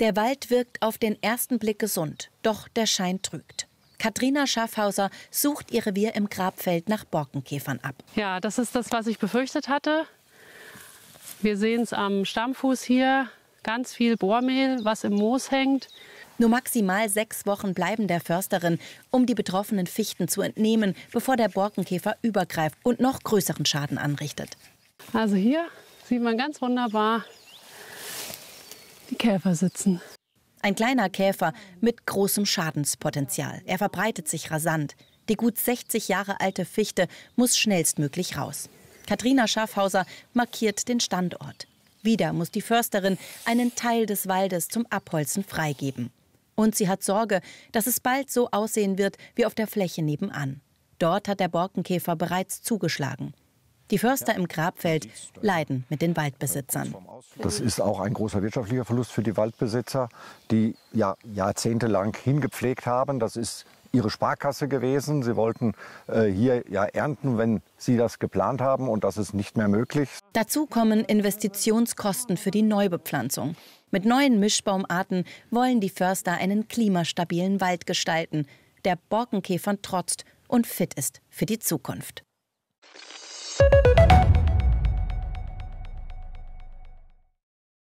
Der Wald wirkt auf den ersten Blick gesund, doch der Schein trügt. Katrina Schaffhauser sucht ihr Revier im Grabfeld nach Borkenkäfern ab. Ja, das ist das, was ich befürchtet hatte. Wir sehen es am Stammfuß hier, ganz viel Bohrmehl, was im Moos hängt. Nur maximal sechs Wochen bleiben der Försterin, um die betroffenen Fichten zu entnehmen, bevor der Borkenkäfer übergreift und noch größeren Schaden anrichtet. Also hier sieht man ganz wunderbar die Käfer sitzen. Ein kleiner Käfer mit großem Schadenspotenzial. Er verbreitet sich rasant. Die gut 60 Jahre alte Fichte muss schnellstmöglich raus. Katrina Schaffhauser markiert den Standort. Wieder muss die Försterin einen Teil des Waldes zum Abholzen freigeben. Und sie hat Sorge, dass es bald so aussehen wird wie auf der Fläche nebenan. Dort hat der Borkenkäfer bereits zugeschlagen. Die Förster im Grabfeld leiden mit den Waldbesitzern. Das ist auch ein großer wirtschaftlicher Verlust für die Waldbesitzer, die ja jahrzehntelang hingepflegt haben. Das ist ihre Sparkasse gewesen. Sie wollten äh, hier ja ernten, wenn sie das geplant haben und das ist nicht mehr möglich. Dazu kommen Investitionskosten für die Neubepflanzung. Mit neuen Mischbaumarten wollen die Förster einen klimastabilen Wald gestalten, der Borkenkäfern trotzt und fit ist für die Zukunft.